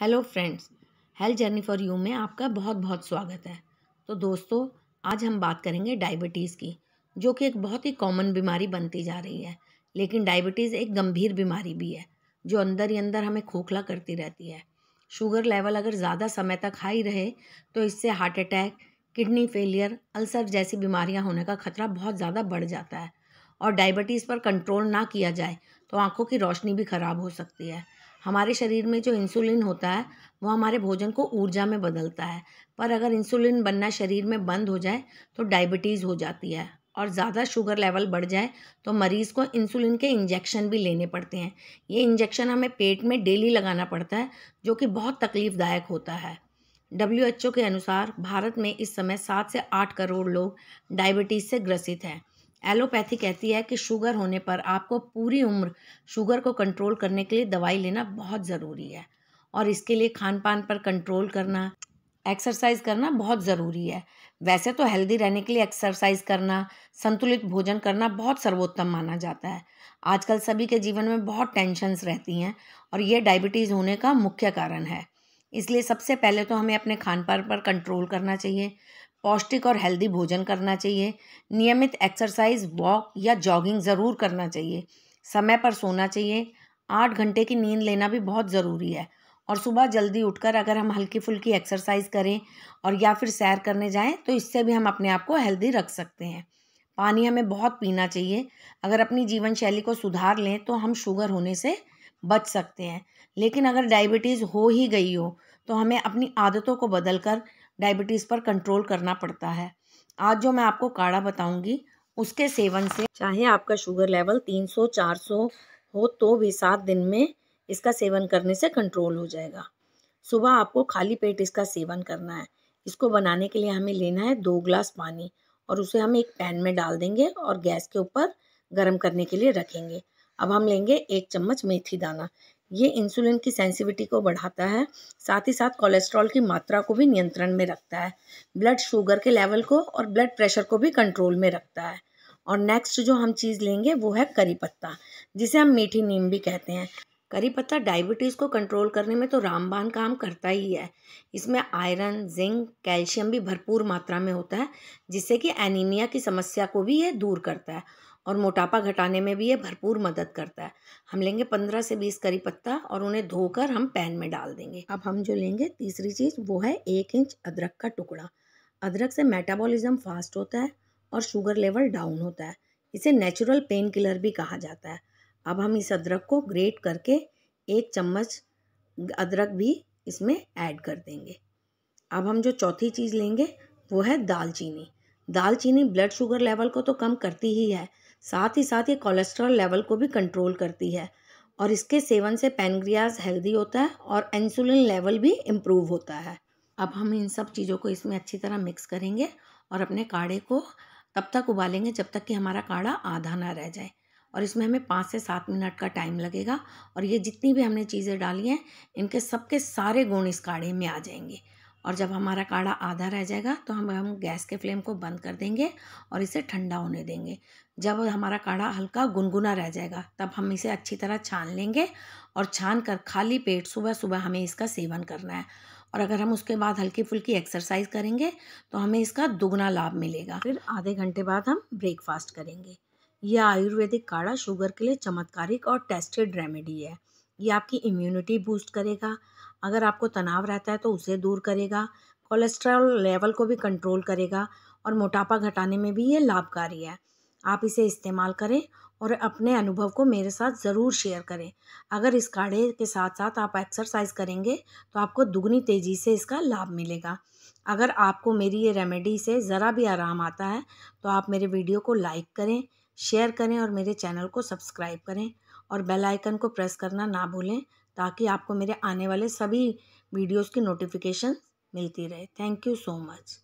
hello friends health journey for you में आपका बहुत बहुत स्वागत है तो दोस्तों आज हम बात करेंगे डायबिटीज़ की जो कि एक बहुत ही कॉमन बीमारी बनती जा रही है लेकिन डायबिटीज़ एक गंभीर बीमारी भी है जो अंदर ही अंदर हमें खोखला करती रहती है शुगर लेवल अगर ज़्यादा समय तक हाई रहे तो इससे heart attack kidney failure ulcer जैसी बीमारियां होने का खतरा बहुत ज़्यादा बढ़ जाता है और डायबिटीज़ पर कंट्रोल ना किया जाए तो आंखों की रोशनी भी ख़राब हो सकती है हमारे शरीर में जो इंसुलिन होता है वो हमारे भोजन को ऊर्जा में बदलता है पर अगर इंसुलिन बनना शरीर में बंद हो जाए तो डायबिटीज़ हो जाती है और ज़्यादा शुगर लेवल बढ़ जाए तो मरीज़ को इंसुलिन के इंजेक्शन भी लेने पड़ते हैं ये इंजेक्शन हमें पेट में डेली लगाना पड़ता है जो कि बहुत तकलीफ़दायक होता है डब्ल्यू के अनुसार भारत में इस समय सात से आठ करोड़ लोग डायबिटीज़ से ग्रसित हैं एलोपैथी कहती है कि शुगर होने पर आपको पूरी उम्र शुगर को कंट्रोल करने के लिए दवाई लेना बहुत ज़रूरी है और इसके लिए खान पान पर कंट्रोल करना एक्सरसाइज करना बहुत ज़रूरी है वैसे तो हेल्दी रहने के लिए एक्सरसाइज करना संतुलित भोजन करना बहुत सर्वोत्तम माना जाता है आजकल सभी के जीवन में बहुत टेंशंस रहती हैं और ये डायबिटीज़ होने का मुख्य कारण है इसलिए सबसे पहले तो हमें अपने खान पान पर कंट्रोल करना चाहिए पौष्टिक और हेल्दी भोजन करना चाहिए नियमित एक्सरसाइज वॉक या जॉगिंग ज़रूर करना चाहिए समय पर सोना चाहिए आठ घंटे की नींद लेना भी बहुत ज़रूरी है और सुबह जल्दी उठकर अगर हम हल्की फुल्की एक्सरसाइज करें और या फिर सैर करने जाएं तो इससे भी हम अपने आप को हेल्दी रख सकते हैं पानी हमें बहुत पीना चाहिए अगर अपनी जीवन शैली को सुधार लें तो हम शुगर होने से बच सकते हैं लेकिन अगर डायबिटीज़ हो ही गई हो तो हमें अपनी आदतों को बदल कर डायबिटीज़ पर कंट्रोल करना पड़ता है आज जो मैं आपको काढ़ा बताऊंगी उसके सेवन से चाहे आपका शुगर लेवल 300 400 हो तो भी सात दिन में इसका सेवन करने से कंट्रोल हो जाएगा सुबह आपको खाली पेट इसका सेवन करना है इसको बनाने के लिए हमें लेना है दो ग्लास पानी और उसे हम एक पैन में डाल देंगे और गैस के ऊपर गर्म करने के लिए रखेंगे अब हम लेंगे एक चम्मच मेथी दाना ये इंसुलिन की सेंसिविटी को बढ़ाता है साथ ही साथ कोलेस्ट्रॉल की मात्रा को भी नियंत्रण में रखता है ब्लड शुगर के लेवल को और ब्लड प्रेशर को भी कंट्रोल में रखता है और नेक्स्ट जो हम चीज़ लेंगे वो है करी पत्ता जिसे हम मीठी नीम भी कहते हैं करी पत्ता डायबिटीज़ को कंट्रोल करने में तो रामबान काम करता ही है इसमें आयरन जिंक कैल्शियम भी भरपूर मात्रा में होता है जिससे कि एनीमिया की समस्या को भी यह दूर करता है और मोटापा घटाने में भी ये भरपूर मदद करता है हम लेंगे पंद्रह से बीस करी पत्ता और उन्हें धोकर हम पैन में डाल देंगे अब हम जो लेंगे तीसरी चीज़ वो है एक इंच अदरक का टुकड़ा अदरक से मेटाबॉलिज्म फास्ट होता है और शुगर लेवल डाउन होता है इसे नेचुरल पेन किलर भी कहा जाता है अब हम इस अदरक को ग्रेट करके एक चम्मच अदरक भी इसमें ऐड कर देंगे अब हम जो चौथी चीज़ लेंगे वो है दालचीनी दालचीनी ब्लड शुगर लेवल को तो कम करती ही है साथ ही साथ ये कोलेस्ट्रॉल लेवल को भी कंट्रोल करती है और इसके सेवन से पेनग्रियाज हेल्दी होता है और इंसुलिन लेवल भी इम्प्रूव होता है अब हम इन सब चीज़ों को इसमें अच्छी तरह मिक्स करेंगे और अपने काढ़े को तब तक उबालेंगे जब तक कि हमारा काढ़ा आधा ना रह जाए और इसमें हमें पाँच से सात मिनट का टाइम लगेगा और ये जितनी भी हमने चीज़ें डाली हैं इनके सबके सारे गुण इस काढ़े में आ जाएंगे और जब हमारा काढ़ा आधा रह जाएगा तो हम हम गैस के फ्लेम को बंद कर देंगे और इसे ठंडा होने देंगे जब हमारा काढ़ा हल्का गुनगुना रह जाएगा तब हम इसे अच्छी तरह छान लेंगे और छान कर खाली पेट सुबह सुबह हमें इसका सेवन करना है और अगर हम उसके बाद हल्की फुल्की एक्सरसाइज करेंगे तो हमें इसका दुगना लाभ मिलेगा फिर आधे घंटे बाद हम ब्रेकफास्ट करेंगे यह आयुर्वेदिक काढ़ा शुगर के लिए चमत्कारिक और टेस्टेड रेमेडी है ये आपकी इम्यूनिटी बूस्ट करेगा अगर आपको तनाव रहता है तो उसे दूर करेगा कोलेस्ट्रॉल लेवल को भी कंट्रोल करेगा और मोटापा घटाने में भी ये लाभकारी है आप इसे इस्तेमाल करें और अपने अनुभव को मेरे साथ ज़रूर शेयर करें अगर इस काढ़े के साथ साथ आप एक्सरसाइज करेंगे तो आपको दुगनी तेज़ी से इसका लाभ मिलेगा अगर आपको मेरी ये रेमेडी से ज़रा भी आराम आता है तो आप मेरे वीडियो को लाइक करें शेयर करें और मेरे चैनल को सब्सक्राइब करें और बेल आइकन को प्रेस करना ना भूलें ताकि आपको मेरे आने वाले सभी वीडियोस की नोटिफिकेशन मिलती रहे थैंक यू सो मच